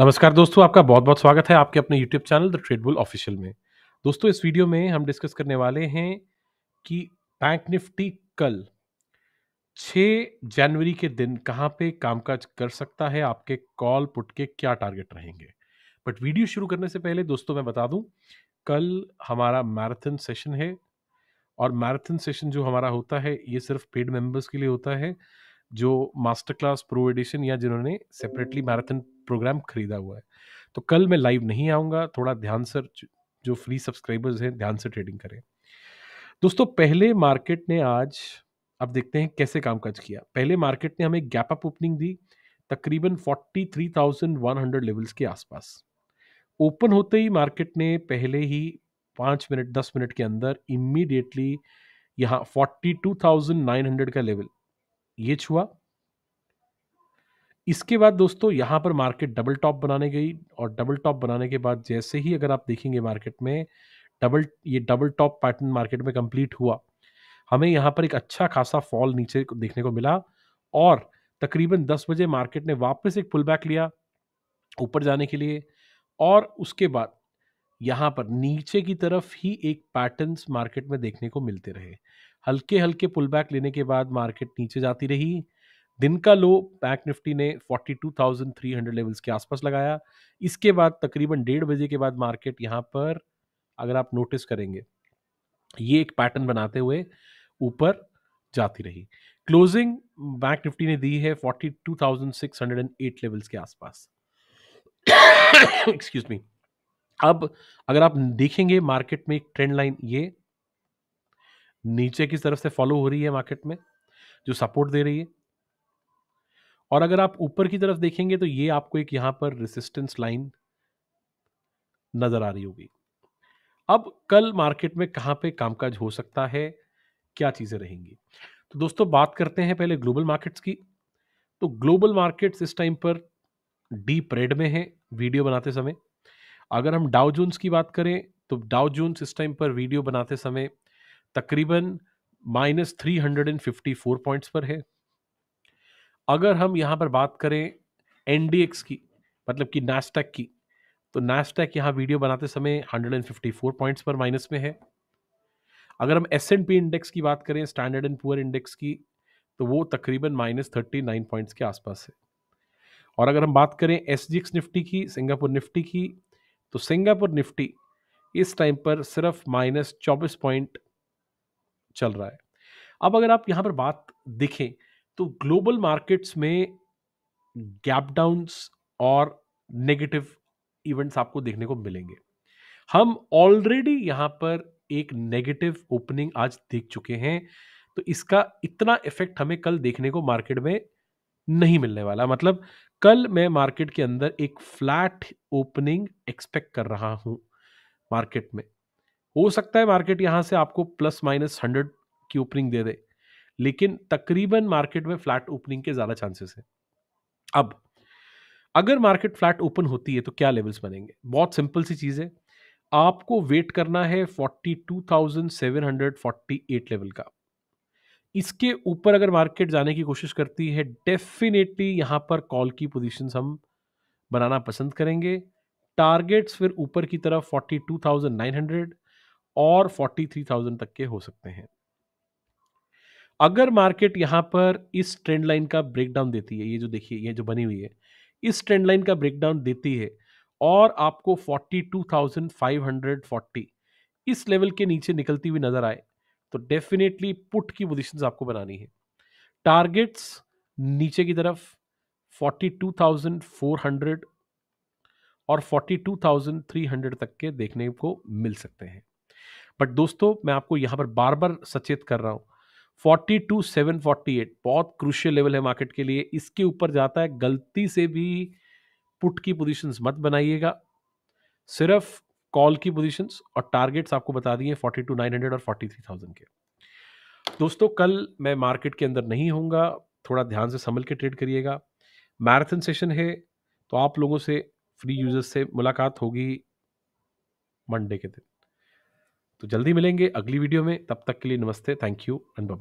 नमस्कार दोस्तों आपका बहुत बहुत स्वागत है आपके अपने YouTube channel the Tradebull official में दोस्तों इस वीडियो में हम डिस्कस करने वाले हैं कि बैंक निफ्टी कल 6 जनवरी के दिन कहाँ पे कामकाज कर सकता है आपके कॉल पुट के क्या टारगेट रहेंगे बट वीडियो शुरू करने से पहले दोस्तों मैं बता दूं कल हमारा मैराथन सेशन है और मैराथन सेशन जो हमारा होता है ये सिर्फ पेड मेंबर्स के लिए होता है जो मास्टर क्लास प्रो एडिशन या जिन्होंने सेपरेटली मैराथन प्रोग्राम खरीदा हुआ है तो कल मैं लाइव नहीं आऊँगा थोड़ा ध्यान से जो फ्री सब्सक्राइबर्स हैं ध्यान से ट्रेडिंग करें दोस्तों पहले मार्केट ने आज अब देखते हैं कैसे कामकाज किया पहले मार्केट ने हमें गैप अप ओपनिंग दी तकरीबन 43,100 लेवल्स के आसपास ओपन होते ही मार्केट ने पहले ही पाँच मिनट दस मिनट के अंदर इमीडिएटली यहाँ 42,900 का लेवल ये छुआ इसके बाद दोस्तों यहां पर मार्केट डबल टॉप बनाने गई और डबल टॉप बनाने के बाद जैसे ही अगर आप देखेंगे मार्केट में डबल ये डबल टॉप पैटर्न मार्केट में कंप्लीट हुआ हमें यहां पर एक अच्छा खासा फॉल नीचे देखने को मिला और तकरीबन 10 बजे मार्केट ने वापस एक पुल बैक लिया ऊपर जाने के लिए और उसके बाद यहाँ पर नीचे की तरफ ही एक पैटर्न्स मार्केट में देखने को मिलते रहे हल्के हल्के पुल बैक लेने के बाद मार्केट नीचे जाती रही दिन का लो बैंक निफ्टी ने 42,300 लेवल्स के आसपास लगाया इसके बाद तकरीबन डेढ़ बजे के बाद मार्केट यहाँ पर अगर आप नोटिस करेंगे ये एक पैटर्न बनाते हुए ऊपर जाती रही क्लोजिंग बैंक निफ्टी ने दी है 42,608 लेवल्स के आसपास एक्सक्यूज मी अब अगर आप देखेंगे मार्केट में एक ट्रेंड लाइन ये नीचे की तरफ से फॉलो हो रही है मार्केट में जो सपोर्ट दे रही है और अगर आप ऊपर की तरफ देखेंगे तो ये आपको एक यहां पर रेसिस्टेंस लाइन नजर आ रही होगी अब कल मार्केट में कहां पे कामकाज हो सकता है क्या चीज़ें रहेंगी तो दोस्तों बात करते हैं पहले ग्लोबल मार्केट्स की तो ग्लोबल मार्केट्स इस टाइम पर डीप रेड में है वीडियो बनाते समय अगर हम डाउ जोन्स की बात करें तो डाउ जोन्स इस टाइम पर वीडियो बनाते समय तकरीबन minus three hundred and fifty four points पर है अगर हम यहाँ पर बात करें एन डी एक्स की मतलब कि नास्टैक की तो नास्टैक यहाँ वीडियो बनाते समय hundred and fifty four points पर माइनस में है अगर हम एस एंड पी इंडेक्स की बात करें स्टैंडर्ड एंड पुअर इंडेक्स की तो वो तकरीबन माइनस थर्टी नाइन पॉइंट्स के आसपास है और अगर हम बात करें एस जी एक्स निफ्टी की सिंगापुर निफ्टी की तो सिंगापुर निफ्टी इस टाइम पर सिर्फ माइनस चौबीस पॉइंट चल रहा है अब अगर आप यहां पर बात देखें तो ग्लोबल मार्केट्स में गैप डाउन्स और नेगेटिव इवेंट्स आपको देखने को मिलेंगे हम ऑलरेडी यहां पर एक नेगेटिव ओपनिंग आज देख चुके हैं तो इसका इतना इफेक्ट हमें कल देखने को मार्केट में नहीं मिलने वाला मतलब कल मैं मार्केट के अंदर एक फ्लैट ओपनिंग एक्सपेक्ट कर रहा हूं मार्केट में हो सकता है मार्केट यहां से आपको प्लस माइनस हंड्रेड की ओपनिंग दे दे लेकिन तकरीबन मार्केट में फ्लैट ओपनिंग के ज़्यादा चांसेस है अब अगर मार्केट फ्लैट ओपन होती है तो क्या लेवल्स बनेंगे बहुत सिंपल सी चीज़ है आपको वेट करना है 42,748 लेवल का इसके ऊपर अगर मार्केट जाने की कोशिश करती है डेफिनेटली यहाँ पर कॉल की पोजिशन हम बनाना पसंद करेंगे टारगेट्स फिर ऊपर की तरफ 42,900 और 43,000 तक के हो सकते हैं अगर मार्केट यहाँ पर इस ट्रेंड लाइन का ब्रेकडाउन देती है ये जो देखिए ये जो बनी हुई है इस ट्रेंड लाइन का ब्रेकडाउन देती है और आपको 42,540 इस लेवल के नीचे निकलती हुई नज़र आए तो डेफिनेटली पुट की पोजिशन आपको बनानी है टारगेट्स नीचे की तरफ 42,400 और 42,300 तक के देखने को मिल सकते हैं बट दोस्तों मैं आपको यहां पर बार बार सचेत कर रहा हूं 42,748 बहुत क्रुशियल लेवल है मार्केट के लिए इसके ऊपर जाता है गलती से भी पुट की पोजीशंस मत बनाइएगा सिर्फ कॉल की पोजीशंस और टारगेट्स आपको बता दिए फोर्टी टू नाइन हंड्रेड और फोर्टी थ्री थाउजेंड के दोस्तों कल मैं मार्केट के अंदर नहीं होऊंगा थोड़ा ध्यान से संभल के ट्रेड करिएगा मैराथन सेशन है तो आप लोगों से फ्री यूजर्स से मुलाकात होगी मंडे के दिन तो जल्दी मिलेंगे अगली वीडियो में तब तक के लिए नमस्ते थैंक यू एंड बाय